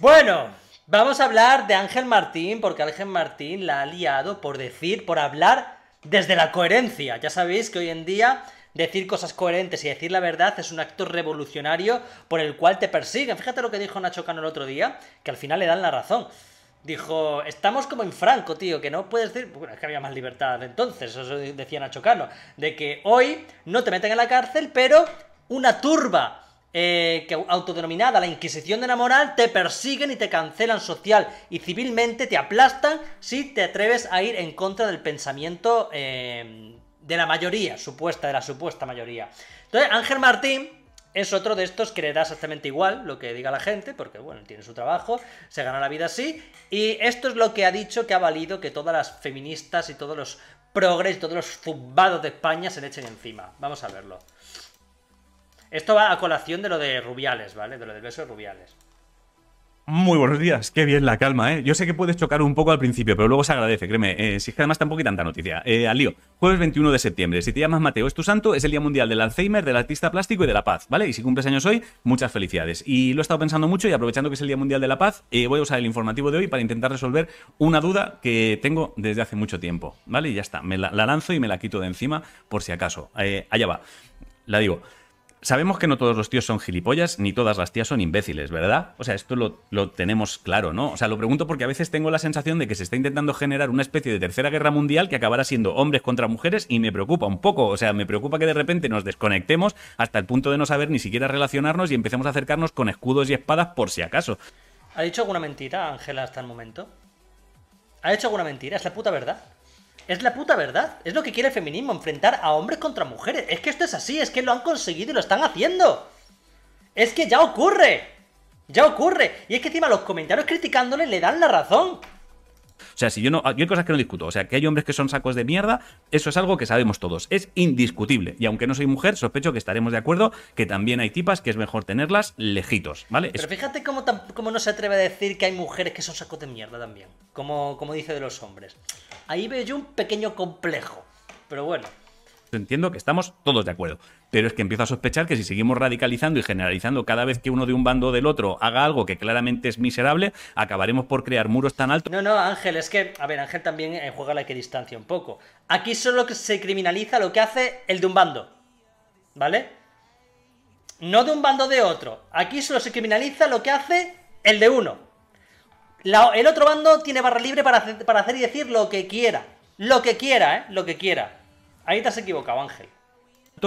Bueno, vamos a hablar de Ángel Martín, porque Ángel Martín la ha liado por decir, por hablar desde la coherencia. Ya sabéis que hoy en día decir cosas coherentes y decir la verdad es un acto revolucionario por el cual te persiguen. Fíjate lo que dijo Nacho Cano el otro día, que al final le dan la razón. Dijo, estamos como en Franco, tío, que no puedes decir. Bueno, es que había más libertad entonces, eso decía Nacho Cano. De que hoy no te meten en la cárcel, pero una turba eh, que autodenominada la Inquisición de la Moral, te persiguen y te cancelan social y civilmente, te aplastan si te atreves a ir en contra del pensamiento em, de la mayoría, supuesta, de la supuesta mayoría. Entonces, Ángel Martín, es otro de estos que le da exactamente igual lo que diga la gente, porque bueno, tiene su trabajo, se gana la vida así, y esto es lo que ha dicho que ha valido que todas las feministas y todos los progres, todos los zumbados de España se le echen encima. Vamos a verlo. Esto va a colación de lo de Rubiales, ¿vale? De lo del beso de Rubiales. Muy buenos días, qué bien la calma, ¿eh? Yo sé que puedes chocar un poco al principio, pero luego se agradece, créeme. Eh, si es que además tampoco hay tanta noticia. Eh, al lío, jueves 21 de septiembre. Si te llamas Mateo, es tu santo, es el Día Mundial del Alzheimer, del Artista Plástico y de la Paz, ¿vale? Y si cumples años hoy, muchas felicidades. Y lo he estado pensando mucho y aprovechando que es el Día Mundial de la Paz, eh, voy a usar el informativo de hoy para intentar resolver una duda que tengo desde hace mucho tiempo, ¿vale? Y ya está, me la, la lanzo y me la quito de encima por si acaso. Eh, allá va, la digo sabemos que no todos los tíos son gilipollas, ni todas las tías son imbéciles, ¿verdad? O sea, esto lo, tenemos claro, ¿no? O sea, lo pregunto porque a veces tengo la sensación de que se está intentando generar una especie de tercera guerra mundial que acabará siendo hombres contra mujeres y me preocupa un poco. O sea, me preocupa que de repente nos desconectemos hasta el punto de no saber ni siquiera relacionarnos y empecemos a acercarnos con escudos y espadas por si acaso. ¿Ha dicho alguna mentira, Ángela, hasta el momento? ¿Ha hecho alguna mentira? ¿Es la puta verdad? Es la puta verdad. Es lo que quiere el feminismo, enfrentar a hombres contra mujeres. Es que esto es así, es que lo han conseguido y lo están haciendo. Es que ya ocurre. Ya ocurre. Y es que encima los comentarios criticándole le dan la razón. O sea, si yo no, yo hay cosas que no discuto. O sea, que hay hombres que son sacos de mierda, eso es algo que sabemos todos. Es indiscutible. Y aunque no soy mujer, sospecho que estaremos de acuerdo que también hay tipas que es mejor tenerlas lejitos, ¿vale? Pero fíjate cómo, no se atreve a decir que hay mujeres que son sacos de mierda también. Como, como dice de los hombres. Ahí veo yo un pequeño complejo. Pero bueno. Entiendo que estamos todos de acuerdo pero es que empiezo a sospechar que si seguimos radicalizando y generalizando cada vez que uno de un bando o del otro haga algo que claramente es miserable, acabaremos por crear muros tan altos. No, no, Ángel, es que, a ver, Ángel también eh, juega la que distancia un poco. Aquí solo se criminaliza lo que hace el de un bando, ¿vale? No de un bando de otro. Aquí solo se criminaliza lo que hace el de uno. el otro bando tiene barra libre para hacer, para hacer y decir lo que quiera. Lo que quiera, ¿eh? Lo que quiera. Ahí te has equivocado, Ángel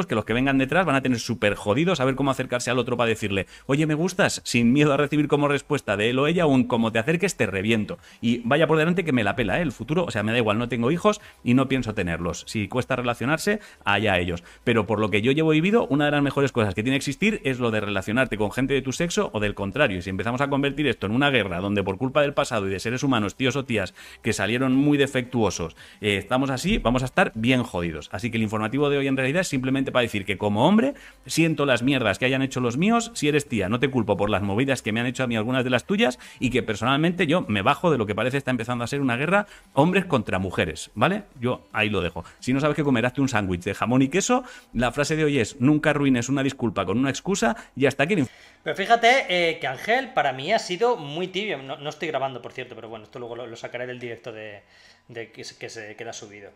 que los que vengan detrás van a tener súper jodidos a ver cómo acercarse al otro para decirle, oye, me gustas, sin miedo a recibir como respuesta de él o ella un como te acerques te reviento. Y vaya por delante que me la pela, ¿eh? El futuro, o sea, me da igual, no tengo hijos y no pienso tenerlos. Si cuesta relacionarse, allá ellos. Pero por lo que yo llevo vivido, una de las mejores cosas que tiene que existir es lo de relacionarte con gente de tu sexo o del contrario. Y si empezamos a convertir esto en una guerra donde por culpa del pasado y de seres humanos, tíos o tías, que salieron muy defectuosos, eh, estamos así, vamos a estar bien jodidos. Así que el informativo de hoy en realidad es simplemente para decir que como hombre siento las mierdas que hayan hecho los míos, si eres tía, no te culpo por las movidas que me han hecho a mí algunas de las tuyas y que personalmente yo me bajo de lo que parece está empezando a ser una guerra hombres contra mujeres, ¿vale? Yo ahí lo dejo. Si no sabes que comer, hazte un sándwich de jamón y queso. La frase de hoy es, nunca arruines una disculpa con una excusa y hasta aquí... Pero fíjate eh, que Ángel para mí ha sido muy tibio. No, estoy grabando, por cierto, pero bueno, esto luego lo, sacaré del directo de, que, que, se, queda subido.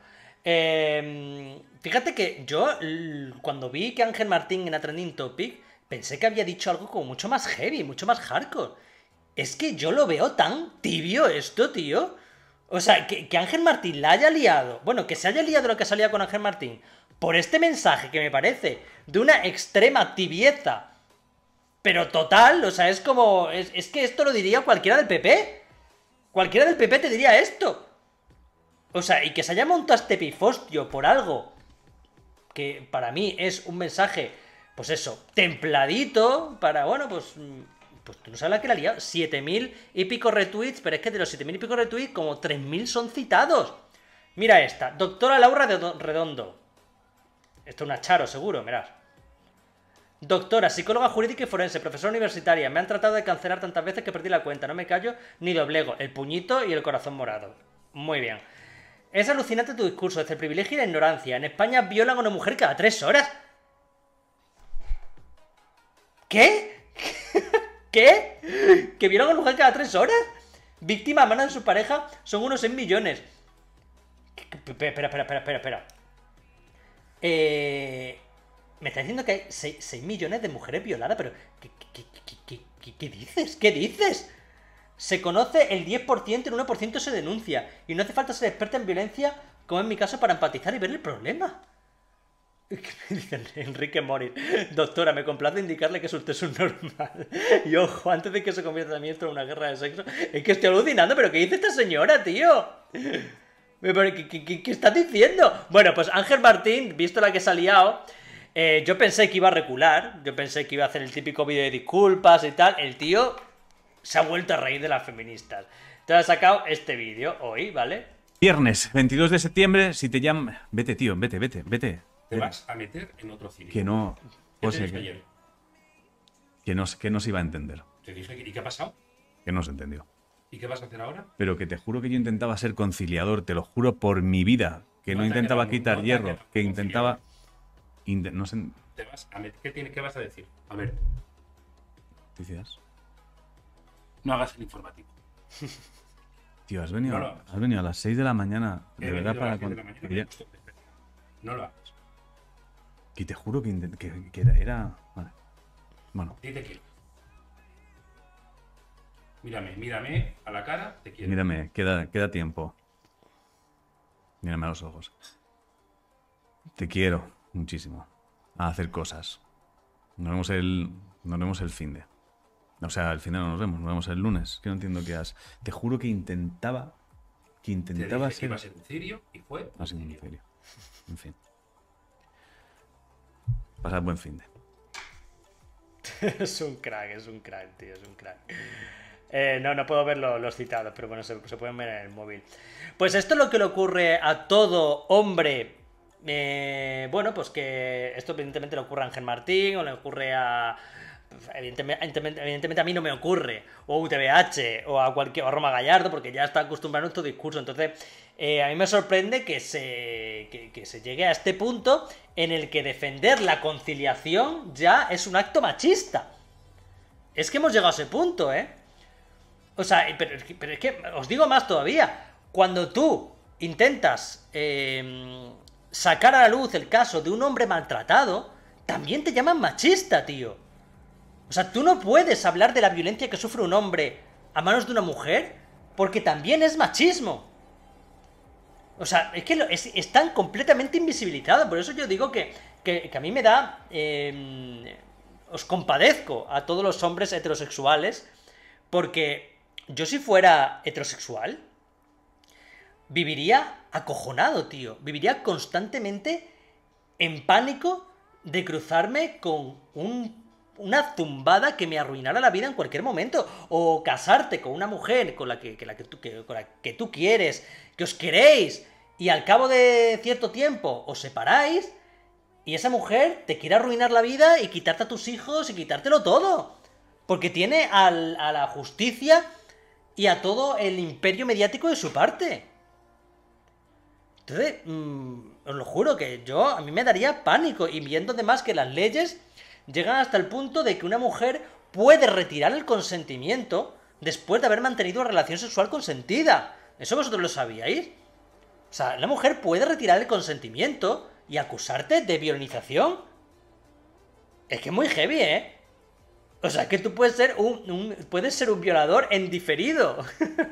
Eh, fíjate que yo, cuando vi que Ángel Martín era trending topic, pensé que había dicho algo como mucho más heavy, mucho más hardcore. Es que yo lo veo tan tibio esto, tío. O sea, que, Ángel Martín la haya liado. Bueno, que se haya liado lo que salía con Ángel Martín. Por este mensaje que me parece de una extrema tibieza. Pero total, o sea, es como. es que esto lo diría cualquiera del PP. Cualquiera del PP te diría esto. O sea, y que se haya montado este pifostio por algo que para mí es un mensaje, pues eso, templadito, para, bueno, pues, mm, pues tú no sabes la que la ha liado. 7.000 y pico retweets, pero es que de los 7.000 y pico retweets, como 3.000 son citados. Mira esta, doctora Laura de Redondo. Esto es una charo, seguro, mirad. Doctora, psicóloga jurídica y forense, profesora universitaria. Me han tratado de cancelar tantas veces que perdí la cuenta. No me callo ni doblego. El puñito y el corazón morado. Muy bien. Es alucinante tu discurso, desde el privilegio y la ignorancia. En España violan a una mujer cada tres horas. ¿Qué? ¿Qué? ¿Que violan a una mujer cada tres horas? Víctimas a manos de su pareja son unos 6 millones. Espera, espera, espera, espera, espera. Eh, me está diciendo que hay 6, millones de mujeres violadas, pero ¿qué, qué dices? ¿Qué dices? se conoce el 10% el 1% se denuncia. Y no hace falta ser experta en violencia, como en mi caso, para empatizar y ver el problema. Enrique Morir, doctora, me complace indicarle que es usted normal Y ojo, antes de que se convierta en esto en una guerra de sexo, es que estoy alucinando, pero ¿qué dice esta señora, tío? qué, qué, estás diciendo? Bueno, pues Ángel Martín, visto la que se ha liado, eh, yo pensé que iba a recular, yo pensé que iba a hacer el típico vídeo de disculpas y tal. El tío se ha vuelto a reír de las feministas. Te ha sacado este vídeo hoy, ¿vale? Viernes 22 de septiembre, si te llaman. Vete, tío, vete, vete, vete. Te vas a meter en otro cine. Que no. que, no que no se iba a entender. que, ¿y qué ha pasado? Que no se entendió. ¿Y qué vas a hacer ahora? Pero que te juro que yo intentaba ser conciliador, te lo juro por mi vida. Que no, intentaba quitar hierro, que intentaba. no ¿Te vas a ¿Qué, ¿Qué vas a decir? A ver. ¿Te no hagas el informativo. Tío, has venido, venido a las 6 de la mañana. De verdad, para. No lo hagas. Que te juro que, que, era, Vale. Bueno. Sí, te quiero. Mírame, mírame a la cara, te quiero. Mírame, queda, queda tiempo. Mírame a los ojos. Te quiero muchísimo. A hacer cosas. No vemos el. Nos vemos el fin de. O sea, al final no nos vemos, nos vemos el lunes. Que no entiendo qué has. Te juro que intentaba. Que intentaba ser. Que en serio y fue. Ah, en serio. En fin. Pasad buen fin de. es un crack, es un crack, tío, es un crack. Eh, no, no puedo ver los citados, pero bueno, se, pueden ver en el móvil. Pues esto es lo que le ocurre a todo hombre. Eh, bueno, pues que esto evidentemente le ocurre a Ángel Martín o le ocurre a, evidentemente, a mí no me ocurre, o a UTBH, o a, cualquier, o Roma Gallardo, porque ya está acostumbrado a nuestro discurso. Entonces, eh, a mí me sorprende que se, que, se llegue a este punto en el que defender la conciliación ya es un acto machista. Es que hemos llegado a ese punto, ¿eh? O sea, pero, es que os digo más todavía. Cuando tú intentas em, sacar a la luz el caso de un hombre maltratado, también te llaman machista, tío. O sea, tú no puedes hablar de la violencia que sufre un hombre a manos de una mujer porque también es machismo. O sea, es que es, están completamente invisibilizados. Por eso yo digo que, a mí me da... Em, os compadezco a todos los hombres heterosexuales porque yo si fuera heterosexual, viviría acojonado, tío. Viviría constantemente en pánico de cruzarme con un una tumbada que me arruinara la vida en cualquier momento. O casarte con una mujer con la que, tú, que tú quieres, que os queréis, y al cabo de cierto tiempo os separáis, y esa mujer te quiere arruinar la vida y quitarte a tus hijos y quitártelo todo. Porque tiene a la justicia y a todo el imperio mediático de su parte. Entonces, mm, os lo juro que yo, a mí me daría pánico. Y viendo además que las leyes llegan hasta el punto de que una mujer puede retirar el consentimiento después de haber mantenido una relación sexual consentida. ¿Eso vosotros lo sabíais? O sea, la mujer puede retirar el consentimiento y acusarte de violinización. Es que es muy heavy, ¿eh? O sea, que tú puedes ser un, ser un violador en diferido.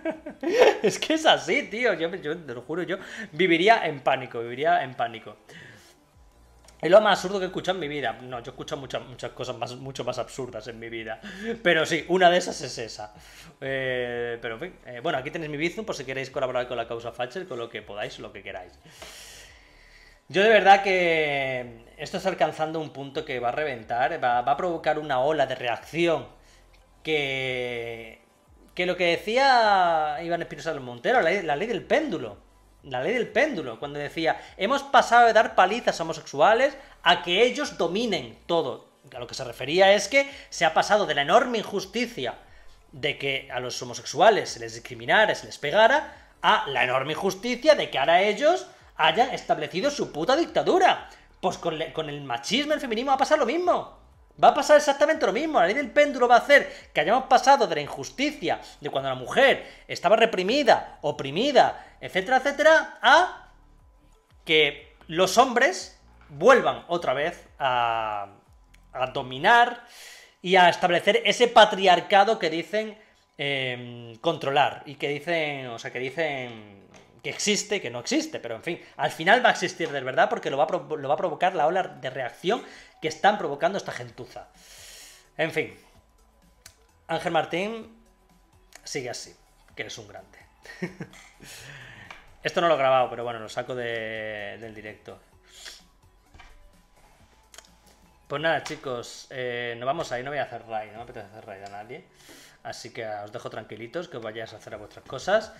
es que es así, tío. Yo, yo, te lo juro, yo viviría en pánico, viviría en pánico. Es lo más absurdo que he escuchado en mi vida. No, yo he escuchado muchas, muchas cosas mucho más absurdas en mi vida. Pero sí, una de esas es esa. Eh, pero en fin. Eh, bueno, aquí tenéis mi Bizum por si queréis colaborar con la causa Facher con lo que podáis, lo que queráis. Yo de verdad que esto está alcanzando un punto que va a reventar, va, a provocar una ola de reacción que... Que lo que decía Iván Espinosa del Montero, la ley del péndulo. La ley del péndulo, cuando decía, hemos pasado de dar palizas a homosexuales a que ellos dominen todo. A lo que se refería es que se ha pasado de la enorme injusticia de que a los homosexuales se les discriminara, se les pegara, a la enorme injusticia de que ahora ellos hayan establecido su puta dictadura. Pues con, con el machismo, el feminismo va a pasar lo mismo. Va a pasar exactamente lo mismo. La ley del péndulo va a hacer que hayamos pasado de la injusticia, de cuando la mujer estaba reprimida, oprimida, etcétera, etcétera, a que los hombres vuelvan otra vez a, a dominar y a establecer ese patriarcado que dicen em, controlar y que dicen, o sea, que dicen que existe, que no existe, pero en fin, al final va a existir de verdad porque lo va, a provocar la ola de reacción que están provocando esta gentuza. En fin, Ángel Martín sigue así, que es un grande. Esto no lo he grabado, pero bueno, lo saco del directo. Pues nada, chicos, nos eh, no vamos ahí, no voy a hacer raid, no me apetece hacer raid a nadie. Así que os dejo tranquilitos, que os vayáis a hacer a vuestras cosas.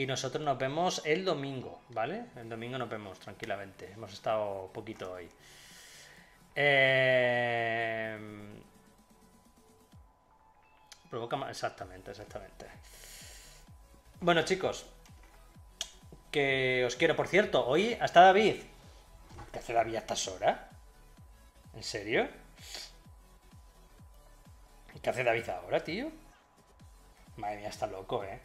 Y nosotros nos vemos el domingo, ¿vale? El domingo nos vemos tranquilamente. Hemos estado poquito hoy. Eh, provoca más. Exactamente, exactamente. Bueno, chicos. Que os quiero. Por cierto, hoy hasta David. ¿Qué hace David hasta estas ¿En serio? ¿Qué hace David ahora, tío? Madre mía, está loco, ¿eh?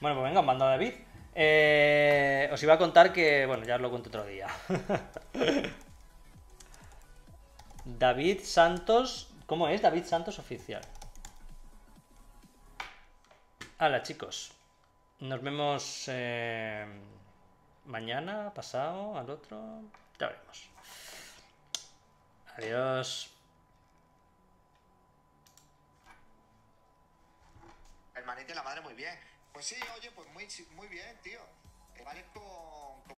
Bueno, pues venga, a David. Eh, os iba a contar que, bueno, ya os lo cuento otro día. David Santos, ¿cómo es? David Santos oficial. Hola, chicos. Nos vemos eh, mañana, pasado, al otro. Ya veremos. Adiós. El y la madre muy bien. Pues sí, oye, pues muy, muy bien, tío. con